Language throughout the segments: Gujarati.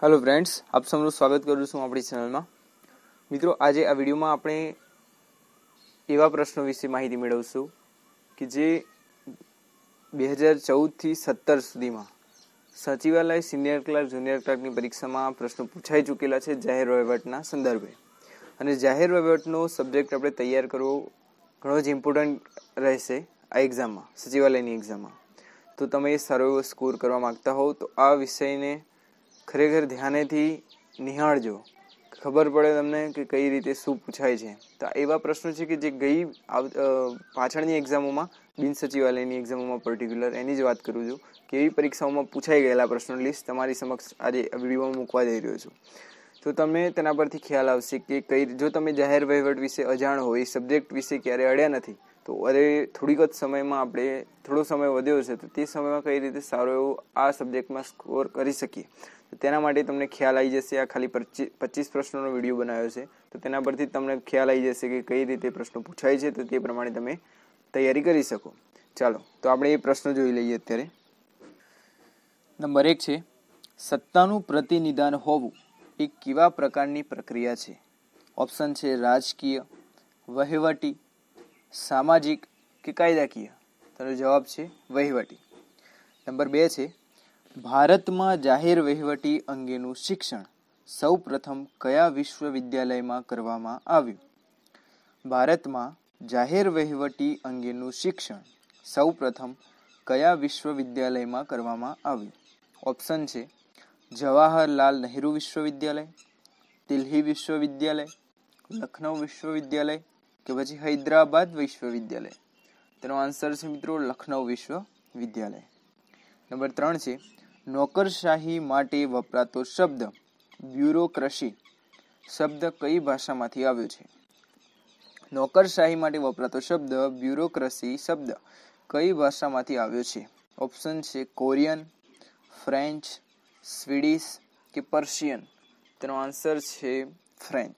હેલો ફ્રેન્ડ્સ આપ સૌનું સ્વાગત કરું છું આપણી ચેનલમાં મિત્રો આજે આ વિડીયોમાં આપણે એવા પ્રશ્નો વિશે માહિતી મેળવશું કે જે બે હજાર ચૌદથી સત્તર સુધીમાં સચિવાલય સિનિયર ક્લાર્ક જુનિયર ક્લાર્કની પરીક્ષામાં પ્રશ્નો પૂછાઈ ચૂકેલા છે જાહેર વહીવટના સંદર્ભે અને જાહેર વહીવટનો સબ્જેક્ટ આપણે તૈયાર કરવો ઘણો જ ઇમ્પોર્ટન્ટ રહેશે આ એક્ઝામમાં સચિવાલયની એક્ઝામમાં તો તમે સારો એવો સ્કોર કરવા માગતા હોવ તો આ વિષયને ખરેખર ધ્યાનેથી નિહાળજો ખબર પડે તમને કે કઈ રીતે શું પૂછાય છે તો એવા પ્રશ્નો છે કે જે ગઈ પાછળની એક્ઝામોમાં બિન સચિવાલયની એક્ઝામોમાં પર્ટિક્યુલર એની જ વાત કરું છું કે એવી પરીક્ષાઓમાં પૂછાઈ ગયેલા પ્રશ્નો લિસ્ટ તમારી સમક્ષ આજે વિડીયોમાં મૂકવા જઈ રહ્યો છું તો તમે તેના પરથી ખ્યાલ આવશે કે કઈ જો તમે જાહેર વહીવટ વિશે અજાણ હોય સબ્જેક્ટ વિશે ક્યારેય અડ્યા નથી તો અરે થોડીક જ સમયમાં આપણે થોડો સમય વધ્યો છે તો તે સમયમાં કઈ રીતે સારો એવો આ સબ્જેક્ટમાં સ્કોર કરી શકીએ તો તેના માટે તમને ખ્યાલ આવી જશે આ ખાલી પચીસ પ્રશ્નોનો વિડીયો બનાવ્યો છે તો તેના પરથી તમને ખ્યાલ આવી જશે કે કઈ રીતે પ્રશ્નો પૂછાય છે તો તે પ્રમાણે તમે તૈયારી કરી શકો ચાલો તો આપણે એ પ્રશ્નો જોઈ લઈએ અત્યારે નંબર એક છે સત્તાનું પ્રતિનિધાન હોવું એ કેવા પ્રકારની પ્રક્રિયા છે ઓપ્શન છે રાજકીય વહીવટી સામાજિક કે કાયદાકીય તેનો જવાબ છે વહીવટી નંબર બે છે ભારતમાં જાહેર વહીવટી અંગેનું શિક્ષણ સૌ પ્રથમ કયા વિશ્વવિદ્યાલયમાં કરવામાં આવ્યું ભારતમાં જાહેર વહીવટી અંગેનું શિક્ષણ સૌ પ્રથમ કયા વિશ્વવિદ્યાલયમાં કરવામાં આવ્યું ઓપ્શન છે જવાહરલાલ નહેરુ વિશ્વવિદ્યાલય દિલ્હી વિશ્વવિદ્યાલય લખનૌ વિશ્વવિદ્યાલય કે પછી હૈદરાબાદ વિશ્વવિદ્યાલય તેનો આન્સર છે મિત્રો લખનૌ વિશ્વવિદ્યાલય નંબર ત્રણ છે નોકરશાહી માટે વપરાતો શબ્દ બ્યુરોક્રસી શબ્દ કઈ ભાષામાંથી આવ્યો છે નોકરશાહી માટે વપરાતો શબ્દ બ્યુરોક્રસી શબ્દ કઈ ભાષામાંથી આવ્યો છે ઓપ્શન છે કોરિયન ફ્રેન્ચ સ્વીડિશ કે પર્શિયન તેનો આન્સર છે ફ્રેન્ચ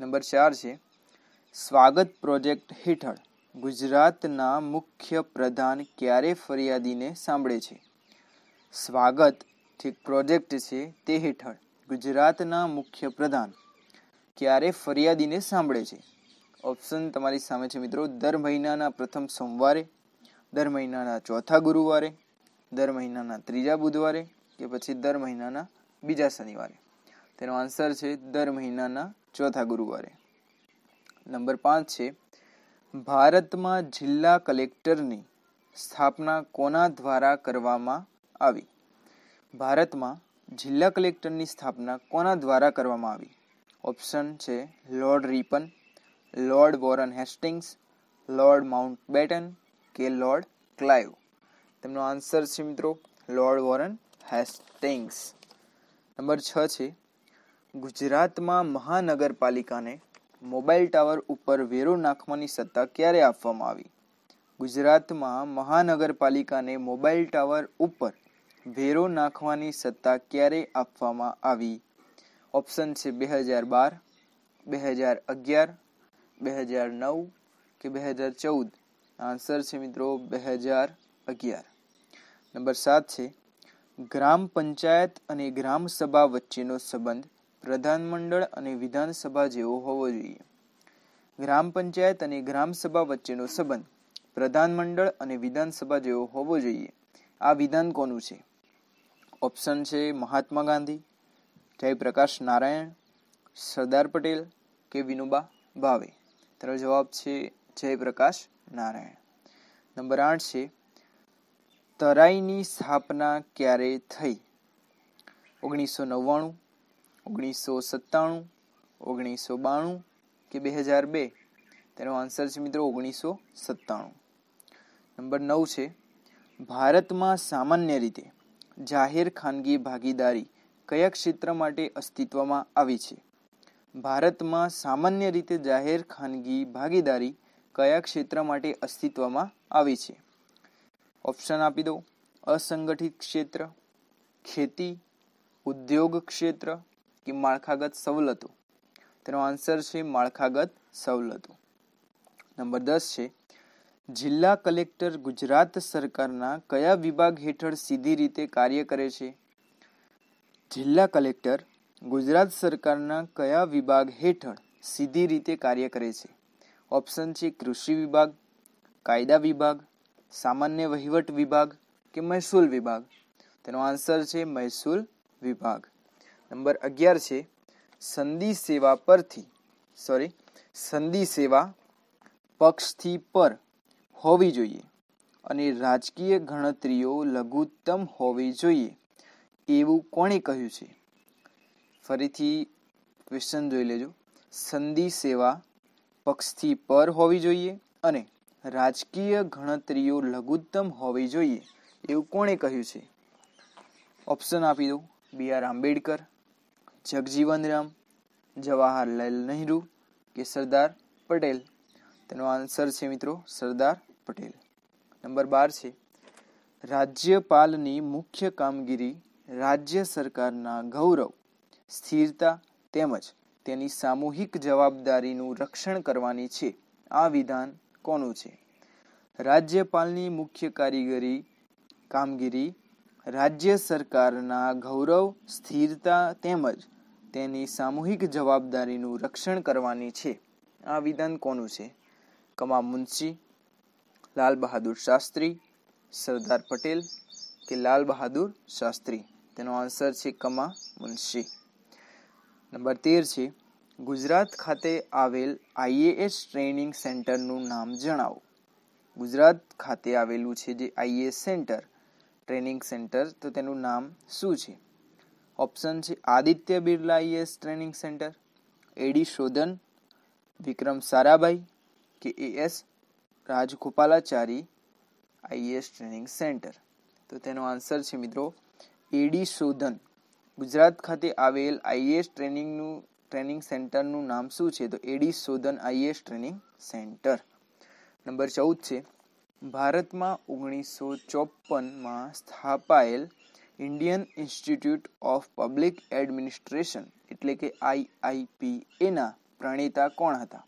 નંબર ચાર છે સ્વાગત પ્રોજેક્ટ હેઠળ ગુજરાતના મુખ્ય પ્રધાન ક્યારે ફરિયાદીને સાંભળે છે સ્વાગત ઠીક પ્રોજેક્ટ છે તે હેઠળ ગુજરાતના મુખ્ય પ્રધાન ક્યારે ફરિયાદીને સાંભળે છે ઓપ્શન તમારી સામે છે મિત્રો દર મહિનાના પ્રથમ સોમવારે દર મહિનાના ચોથા ગુરુવારે દર મહિનાના ત્રીજા બુધવારે કે પછી દર મહિનાના બીજા શનિવારે તેનો આન્સર છે દર મહિનાના ચોથા ગુરુવારે નંબર પાંચ છે ભારતમાં જિલ્લા કલેક્ટરની સ્થાપના કોના દ્વારા કરવામાં આવી ભારતમાં જિલ્લા કલેક્ટરની સ્થાપના કોના દ્વારા કરવામાં આવી ઓપ્શન છે lord Ripon lord Warren Hastings lord Mountbatten કે લોર્ડ ક્લાઇવ તેમનો આન્સર છે મિત્રો લોર્ડ વોરન હેસ્ટિંગ્સ નંબર છ છે ગુજરાતમાં મહાનગરપાલિકાને મોબાઈલ ટાવર ઉપર વેરો નાખવાની સત્તા ક્યારે આપવામાં આવી ગુજરાતમાં મહાનગરપાલિકાને મોબાઈલ ટાવર ઉપર વેરો નાખવાની સત્તા ક્યારે આપવામાં આવી ઓપ્શન છે બે હજાર બાર બે હજાર અગિયાર બે હજાર નવ કે બે હજાર ચૌદ આન્સર છે મિત્રો બે હજાર અગિયાર નંબર સાત છે ગ્રામ પંચાયત અને ગ્રામસભા વચ્ચેનો સંબંધ પ્રધાનમંડળ અને વિધાનસભા જેવો હોવો જોઈએ ગ્રામ પંચાયત અને ગ્રામસભા વચ્ચેનો સંબંધ પ્રધાનમંડળ અને વિધાનસભા જેવો હોવો જોઈએ આ વિધાન કોનું છે ઓપ્શન છે મહાત્મા ગાંધી જયપ્રકાશ નારાયણ સરદાર પટેલ કે વિનોબા ભાવે તેનો જવાબ છે જયપ્રકાશ નારાયણ નંબર આઠ છે તરાઈની સ્થાપના ક્યારે થઈ ઓગણીસો નવ્વાણું ઓગણીસો સત્તાણું ઓગણીસો બાણું કે બે હજાર બે તેનો આન્સર છે મિત્રો ઓગણીસો સત્તાણું નંબર નવ છે ભારતમાં સામાન્ય રીતે જાહેર ખાનગી ભાગીદારી કયા ક્ષેત્ર માટે અસ્તિત્વમાં આવી છે ભારતમાં સામાન્ય રીતે જાહેર ખાનગી ભાગીદારી કયા ક્ષેત્ર માટે અસ્તિત્વમાં આવી છે ઓપ્શન આપી દો અસંગઠિત ક્ષેત્ર ખેતી ઉદ્યોગ ક્ષેત્ર કે માળખાગત સવલતો તેનો આન્સર છે માળખાગત સવલતો નંબર દસ છે જિલ્લા કલેક્ટર ગુજરાત સરકારના કયા વિભાગ હેઠળ સીધી રીતે કાર્ય કરે છે જિલ્લા કલેક્ટર ગુજરાત સરકારના કયા વિભાગ હેઠળ સીધી રીતે કાર્ય કરે છે ઓપ્શન છે કૃષિ વિભાગ કાયદા વિભાગ સામાન્ય વહીવટ વિભાગ કે મહેસૂલ વિભાગ તેનો આન્સર છે મહેસૂલ વિભાગ નંબર અગિયાર છે સંધિ સેવા પરથી સોરી સંધિ સેવા પક્ષથી પર હોવી જોઈએ અને રાજકીય ગણતરીઓ લઘુત્તમ હોવી જોઈએ એવું કોણે કહ્યું છે ફરીથી ક્વેશ્ચન જોઈ લેજો સંધિ સેવા પક્ષથી પર હોવી જોઈએ અને રાજકીય ગણતરીઓ લઘુત્તમ હોવી જોઈએ એવું કોણે કહ્યું છે ઓપ્શન આપી દઉં બી આર આંબેડકર જગજીવનરામ જવાહરલાલ નહેરુ કે સરદાર પટેલ તેનો આન્સર છે મિત્રો સરદાર પટેલ નંબર બાર છે રાજ્યપાલની મુખ્ય કામગીરી રાજ્ય સરકારના ગૌરવ સ્થિરતા તેમજ તેની સામૂહિક જવાબદારીનું રક્ષણ કરવાની છે આ વિધાન કોનું છે રાજ્યપાલની મુખ્ય કારીગરી કામગીરી રાજ્ય સરકારના ગૌરવ સ્થિરતા તેમજ તેની સામૂહિક જવાબદારીનું રક્ષણ કરવાની છે આ વિધાન કોનું છે કમા મુનશી લાલ બહાદુર શાસ્ત્રી સરદાર પટેલ કે લાલ બહાદુર શાસ્ત્રી તેનો આન્સર છે કમા મુનશી નંબર તેર છે ગુજરાત ખાતે આવેલ આઈએએસ ટ્રેનિંગ સેન્ટરનું નામ જણાવો ગુજરાત ખાતે આવેલું છે જે આઈએએસ સેન્ટર ટ્રેનિંગ સેન્ટર તો તેનું નામ શું છે ઓપ્શન છે Aditya Birla IAS training centre AD Shodhan Vikram Sarabhai કે AS Rajagopalachari IAS training centre તો તેનો આન્સર છે મિત્રો એડી શોધન ગુજરાત ખાતે આવેલ આઈએએસ ટ્રેનિંગનું ટ્રેનિંગ સેન્ટરનું નામ શું છે તો AD Shodhan IAS training centre number ચૌદ છે ભારતમાં ઓગણીસો ચોપનમાં સ્થાપાયેલ Indian Institute of Public Administration એટલે કે આઈઆઈપીએના પ્રણેતા કોણ હતા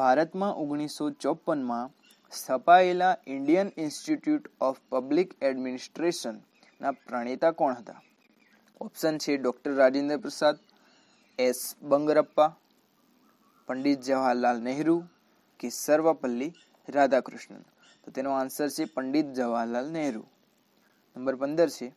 ભારતમાં ઓગણીસો ચોપનમાં સ્થપાયેલા ઇન્ડિયન ઇન્સ્ટિટ્યૂટ ઓફ પબ્લિક એડમિનિસ્ટ્રેશનના પ્રણેતા કોણ હતા ઓપ્શન છે ડૉક્ટર રાજેન્દ્ર પ્રસાદ એસ બંગરપ્પા પંડિત જવાહરલાલ નહેરુ કે સર્વપલ્લી રાધાકૃષ્ણન તો તેનો આન્સર છે પંડિત જવાહરલાલ નહેરુ નંબર પંદર છે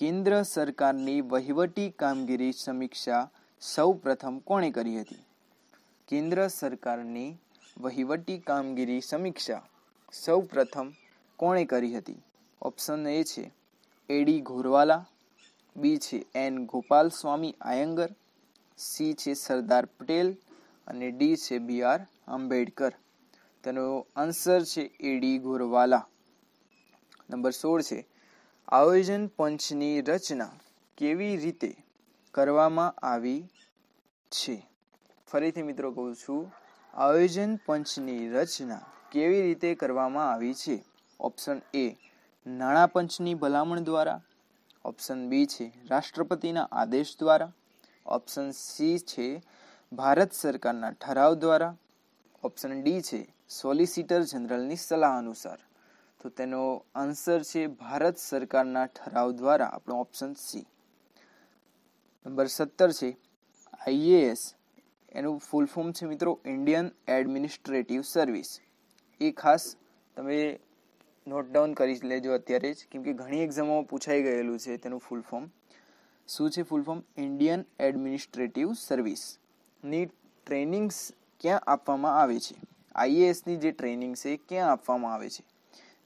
કેન્દ્ર સરકારની વહીવટી કામગીરી સમીક્ષા સૌપ્રથમ કોણે કરી હતી કેન્દ્ર સરકારની વહીવટી કામગીરી સમીક્ષા સૌપ્રથમ કોણે કરી હતી ઓપ્શન એ છે એડી ઘોરવાલા બી છે N Gopalaswami Ayyangar C છે સરદાર પટેલ અને ડી છે બી આર આંબેડકર તેનો આન્સર છે એડી ઘોરવાલા નંબર સોળ છે આયોજન પંચની રચના કેવી રીતે કરવામાં આવી છે ફરીથી મિત્રો કહું છું આયોજન પંચની રચના કેવી રીતે કરવામાં આવી છે ઓપ્શન એ નાણાં પંચની ભલામણ દ્વારા ઓપ્શન બી છે રાષ્ટ્રપતિના આદેશ દ્વારા ઓપ્શન સી છે ભારત સરકારના ઠરાવ દ્વારા ઓપ્શન ડી છે સોલિસિટર જનરલની સલાહ અનુસાર તો તેનો આન્સર છે ભારત સરકારના ઠરાવ દ્વારા આપણો ઓપ્શન સી નંબર સત્તર છે આઈએએસ એનું ફૂલ ફોર્મ છે મિત્રો ઇન્ડિયન એડમિનિસ્ટ્રેટિવ સર્વિસ એ ખાસ તમે નોટ ડાઉન કરી લેજો અત્યારે જ કેમકે ઘણી એક્ઝામોમાં પૂછાઈ ગયેલું છે તેનું ફૂલ ફોર્મ શું છે ફૂલ ફોર્મ ઇન્ડિયન એડમિનિસ્ટ્રેટિવ સર્વિસની ટ્રેનિંગ્સ ક્યાં આપવામાં આવે છે આઈએએસની જે ટ્રેનિંગ છે ક્યાં આપવામાં આવે છે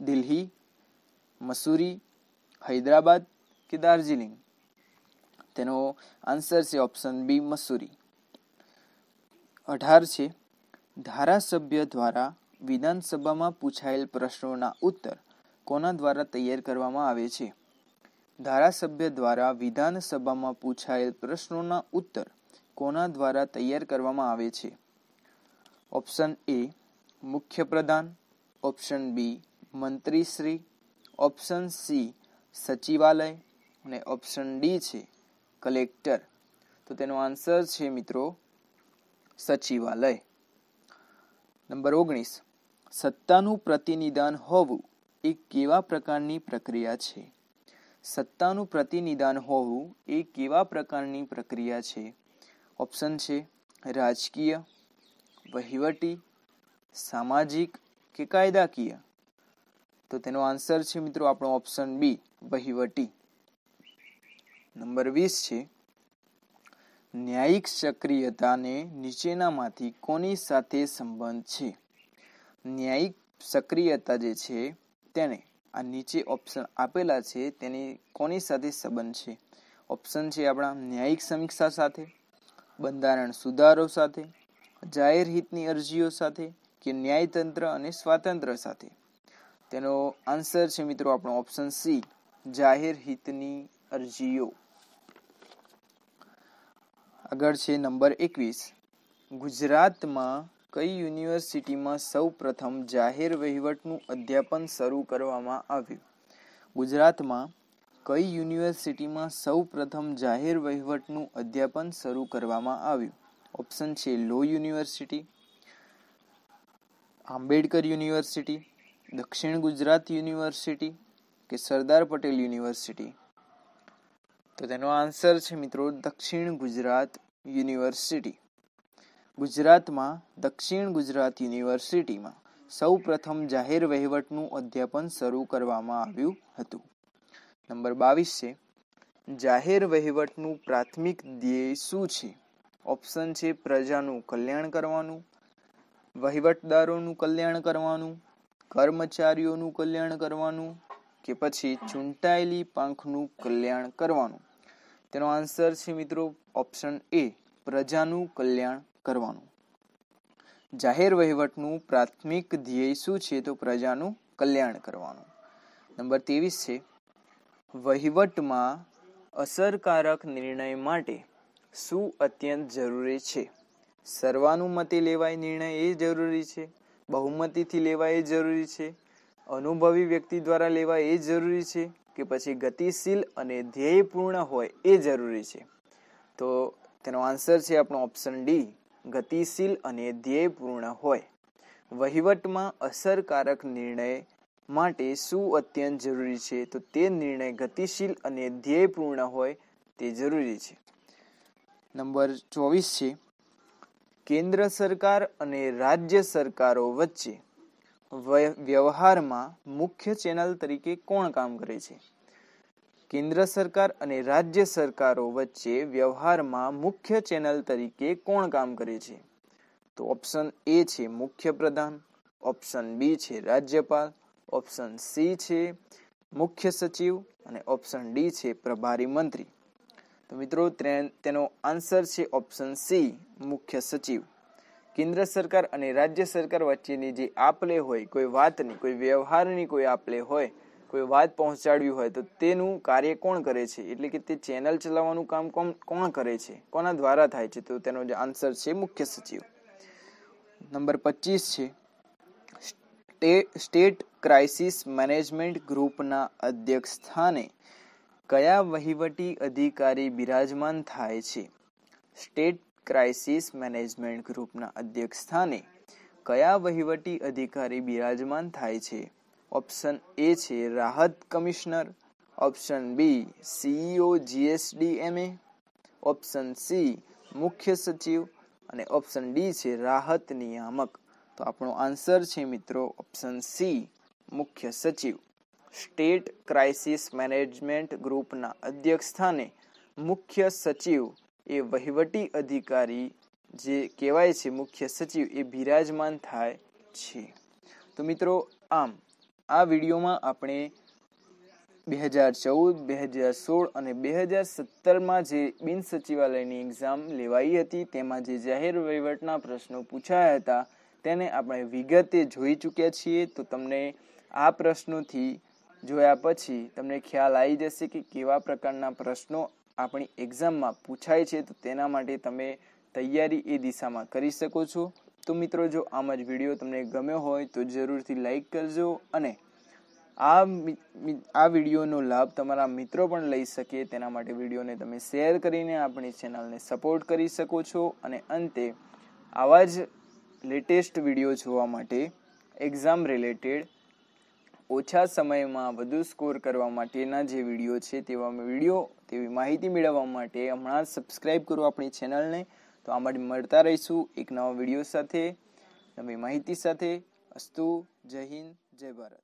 દિલ્હી મસૂરી હૈદરાબાદ કે દાર્જિલિંગ તેનો આન્સર છે ઓપ્શન બી મસૂરી અઢાર છે ધારાસભ્ય દ્વારા વિધાનસભામાં પૂછાયેલ પ્રશ્નોના ઉત્તર કોના દ્વારા તૈયાર કરવામાં આવે છે ધારાસભ્ય દ્વારા વિધાનસભામાં પૂછાયેલ પ્રશ્નોના ઉત્તર કોના દ્વારા તૈયાર કરવામાં આવે છે ઓપ્શન એ મુખ્ય પ્રધાન ઓપ્શન બી મંત્રીશ્રી ઓપ્શન સી સચિવાલય અને ઓપ્શન ડી છે કલેક્ટર તો તેનો આન્સર છે મિત્રો સચિવાલય નંબર ઓગણીસ સત્તાનું પ્રતિનિધાન હોવું એ કેવા પ્રકારની પ્રક્રિયા છે સત્તાનું પ્રતિનિધાન હોવું એ કેવા પ્રકારની પ્રક્રિયા છે ઓપ્શન છે રાજકીય વહીવટી સામાજિક કે કાયદાકીય તો તેનો આન્સર છે મિત્રો આપણો ઓપ્શન બી વહીવટી નંબર વીસ છે ન્યાયિક સક્રિયતાને નીચેનામાંથી કોની સાથે સંબંધ છે ન્યાયિક સક્રિયતા જે છે તેને આ નીચે ઓપ્શન આપેલા છે તેની કોની સાથે સંબંધ છે ઓપ્શન છે આપણા ન્યાયિક સમીક્ષા સાથે બંધારણ સુધારો સાથે જાહેર હિતની અરજીઓ સાથે કે ન્યાયતંત્ર અને સ્વાતંત્ર્ય સાથે તેનો આન્સર છે મિત્રો આપણો ઓપ્શન સી જાહેર હિતની અરજીઓ આગળ છે નંબર એકવીસ ગુજરાતમાં કઈ યુનિવર્સિટીમાં સૌ પ્રથમ જાહેર વહીવટનું અધ્યાપન શરૂ કરવામાં આવ્યું ગુજરાતમાં કઈ યુનિવર્સિટીમાં સૌ પ્રથમ જાહેર વહીવટનું અધ્યાપન શરૂ કરવામાં આવ્યું ઓપ્શન છે લો યુનિવર્સિટી આંબેડકર યુનિવર્સિટી દક્ષિણ ગુજરાત યુનિવર્સિટી કે સરદાર પટેલ યુનિવર્સિટી તો તેનો આન્સર છે મિત્રો દક્ષિણ ગુજરાત યુનિવર્સિટી ગુજરાતમાં દક્ષિણ ગુજરાત યુનિવર્સિટીમાં સૌ પ્રથમ જાહેર વહીવટનું અધ્યાપન શરૂ કરવામાં આવ્યું હતું નંબર બાવીસ છે જાહેર વહીવટનું પ્રાથમિક ધ્યેય શું છે ઓપ્શન છે પ્રજાનું કલ્યાણ કરવાનું વહીવટદારોનું કલ્યાણ કરવાનું કર્મચારીઓનું કલ્યાણ કરવાનું કે પછી ચૂંટાયેલી પાંખનું કલ્યાણ કરવાનું તેનો આન્સર છે મિત્રો ઓપ્શન એ પ્રજાનું કલ્યાણ કરવાનું જાહેર વહીવટનું પ્રાથમિક ધ્યેય શું છે તો પ્રજાનું કલ્યાણ કરવાનું નંબર ત્રેવીસ છે વહીવટમાં અસરકારક નિર્ણય માટે શું અત્યંત જરૂરી છે સર્વાનુમતિ લેવાય નિર્ણય એ જરૂરી છે બહુમતીથી લેવા એ જરૂરી છે અનુભવી વ્યક્તિ દ્વારા લેવા એ જરૂરી છે કે પછી ગતિશીલ અને ધ્યેયપૂર્ણ હોય એ જરૂરી છે તો તેનો આન્સર છે આપણો ઓપ્શન ડી ગતિશીલ અને ધ્યેયપૂર્ણ હોય વહીવટમાં અસરકારક નિર્ણય માટે શું અત્યંત જરૂરી છે તો તે નિર્ણય ગતિશીલ અને ધ્યેયપૂર્ણ હોય તે જરૂરી છે નંબર ચોવીસ છે કેન્દ્ર સરકાર અને રાજ્ય સરકારો વચ્ચે વ્યવહારમાં મુખ્ય ચેનલ તરીકે કોણ કામ કરે છે કેન્દ્ર સરકાર અને રાજ્ય સરકારો વચ્ચે વ્યવહારમાં મુખ્ય ચેનલ તરીકે કોણ કામ કરે છે તો ઓપ્શન એ છે મુખ્ય પ્રધાન ઓપ્શન બી છે રાજ્યપાલ ઓપ્શન સી છે મુખ્ય સચિવ અને ઓપ્શન ડી છે પ્રભારી મંત્રી તો મિત્રો તેનો આન્સર છે ઓપ્શન સી મુખ્ય સચિવ કેન્દ્ર સરકાર અને રાજ્ય સરકાર વચ્ચેની જે આપલે હોય કોઈ વાતની કોઈ વ્યવહારની કોઈ આપલે હોય કોઈ વાત પહોંચાડવી હોય તો તેનું કાર્ય કોણ કરે છે એટલે કે તે ચેનલ ચલાવવાનું કામ કોણ કોણ કરે છે કોના દ્વારા થાય છે તો તેનો જે આન્સર છે મુખ્ય સચિવ નંબર પચીસ છે સ્ટેટ ક્રાઇસિસ મેનેજમેન્ટ ગ્રુપના અધ્યક્ષ સ્થાને કયા વહીવટી અધિકારી બિરાજમાન થાય છે સ્ટેટ ક્રાઇસિસ મેનેજમેન્ટ ગ્રુપના અધ્યક્ષ સ્થાને કયા વહીવટી અધિકારી બિરાજમાન થાય છે ઓપ્શન એ છે રાહત commissioner option B CEO GSDMA option C મુખ્ય સચિવ અને ઓપ્શન ડી છે રાહત નિયામક તો આપણો આન્સર છે મિત્રો ઓપ્શન સી મુખ્ય સચિવ સ્ટેટ ક્રાઇસિસ મેનેજમેન્ટ ગ્રુપના અધ્યક્ષ સ્થાને મુખ્ય સચિવ એ વહીવટી અધિકારી જે કહેવાય છે મુખ્ય સચિવ એ બિરાજમાન થાય છે તો મિત્રો આમ આ વિડીયોમાં આપણે બે હજાર ચૌદ બે હજાર સોળ અને બે હજાર સત્તરમાં જે બિન સચિવાલયની એક્ઝામ લેવાઈ હતી તેમાં જે જાહેર વહીવટના પ્રશ્નો પૂછાયા હતા તેને આપણે વિગતે જોઈ ચૂક્યા છીએ તો તમને આ પ્રશ્નોથી જોયા પછી તમને ખ્યાલ આવી જશે કે કેવા પ્રકારના પ્રશ્નો આપણી એક્ઝામમાં પૂછાય છે તો તેના માટે તમે તૈયારી એ દિશામાં કરી શકો છો તો મિત્રો જો આમ જ વિડીયો તમને ગમ્યો હોય તો જરૂરથી લાઈક કરજો અને આ આ વિડીયોનો લાભ તમારા મિત્રો પણ લઈ શકે તેના માટે વિડીયોને તમે શેર કરીને આપણી ચેનલને સપોર્ટ કરી શકો છો અને અંતે આવા જ લેટેસ્ટ વિડીયો જોવા માટે એક્ઝામ રિલેટેડ ઓછા સમયમાં વધુ સ્કોર કરવા માટેના જે વિડીયો છે તેવા વિડીયો તેવી માહિતી મેળવવા માટે હમણાં સબસ્ક્રાઈબ કરો આપણી ચેનલને તો આ માટે મળતા રહીશું એક નવા વિડીયો સાથે નવી માહિતી સાથે અસ્તુ જય હિન્દ જય ભારત